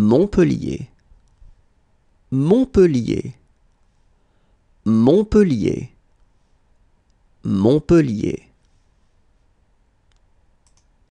Montpellier Montpellier Montpellier Montpellier